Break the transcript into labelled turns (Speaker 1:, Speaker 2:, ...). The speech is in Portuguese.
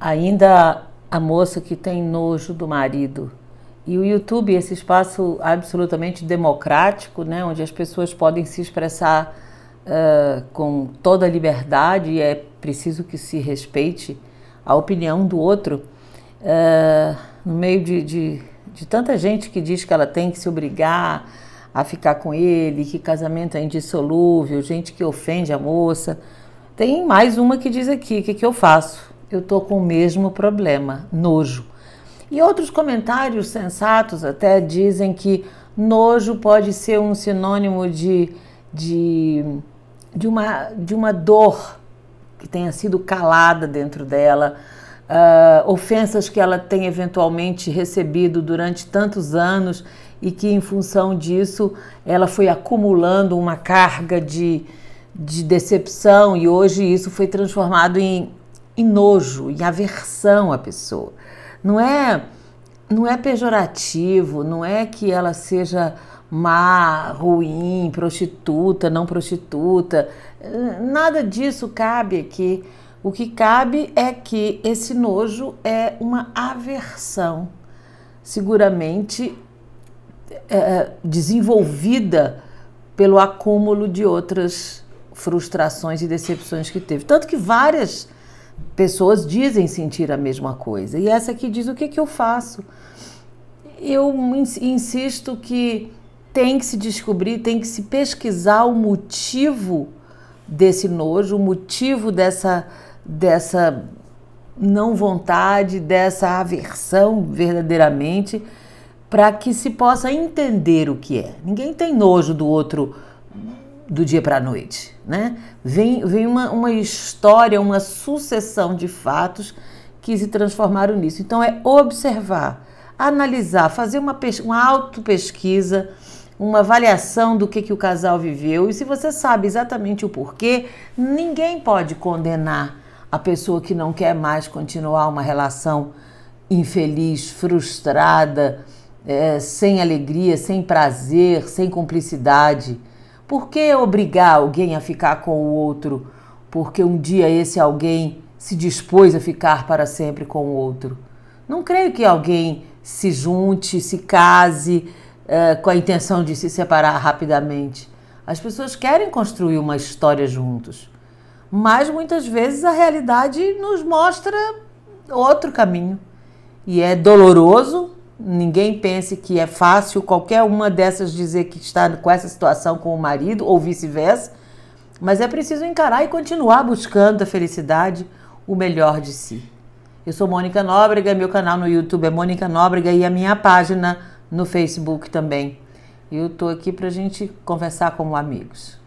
Speaker 1: Ainda a moça que tem nojo do marido. E o YouTube, esse espaço absolutamente democrático, né, onde as pessoas podem se expressar uh, com toda a liberdade, e é preciso que se respeite a opinião do outro, uh, no meio de, de, de tanta gente que diz que ela tem que se obrigar a ficar com ele, que casamento é indissolúvel, gente que ofende a moça. Tem mais uma que diz aqui: o que, que eu faço? eu tô com o mesmo problema, nojo. E outros comentários sensatos até dizem que nojo pode ser um sinônimo de, de, de, uma, de uma dor que tenha sido calada dentro dela, uh, ofensas que ela tem eventualmente recebido durante tantos anos e que, em função disso, ela foi acumulando uma carga de, de decepção e hoje isso foi transformado em e nojo e aversão à pessoa. Não é não é pejorativo, não é que ela seja má, ruim, prostituta, não prostituta. Nada disso cabe aqui. O que cabe é que esse nojo é uma aversão, seguramente é, desenvolvida pelo acúmulo de outras frustrações e decepções que teve. Tanto que várias pessoas dizem sentir a mesma coisa. E essa aqui diz: o que, é que eu faço? Eu insisto que tem que se descobrir, tem que se pesquisar o motivo desse nojo, o motivo dessa, dessa não vontade, dessa aversão verdadeiramente, para que se possa entender o que é. Ninguém tem nojo do outro do dia para a noite, né? Vem, vem uma, uma história, uma sucessão de fatos que se transformaram nisso. Então é observar, analisar, fazer uma, uma auto-pesquisa, uma avaliação do que, que o casal viveu. E se você sabe exatamente o porquê, ninguém pode condenar a pessoa que não quer mais continuar uma relação infeliz, frustrada, é, sem alegria, sem prazer, sem cumplicidade. Por que obrigar alguém a ficar com o outro porque um dia esse alguém se dispôs a ficar para sempre com o outro? Não creio que alguém se junte, se case eh, com a intenção de se separar rapidamente. As pessoas querem construir uma história juntos, mas muitas vezes a realidade nos mostra outro caminho. E é doloroso, Ninguém pense que é fácil qualquer uma dessas dizer que está com essa situação com o marido ou vice-versa, mas é preciso encarar e continuar buscando a felicidade, o melhor de si. Eu sou Mônica Nóbrega, meu canal no YouTube é Mônica Nóbrega e a minha página no Facebook também. Eu estou aqui para a gente conversar como amigos.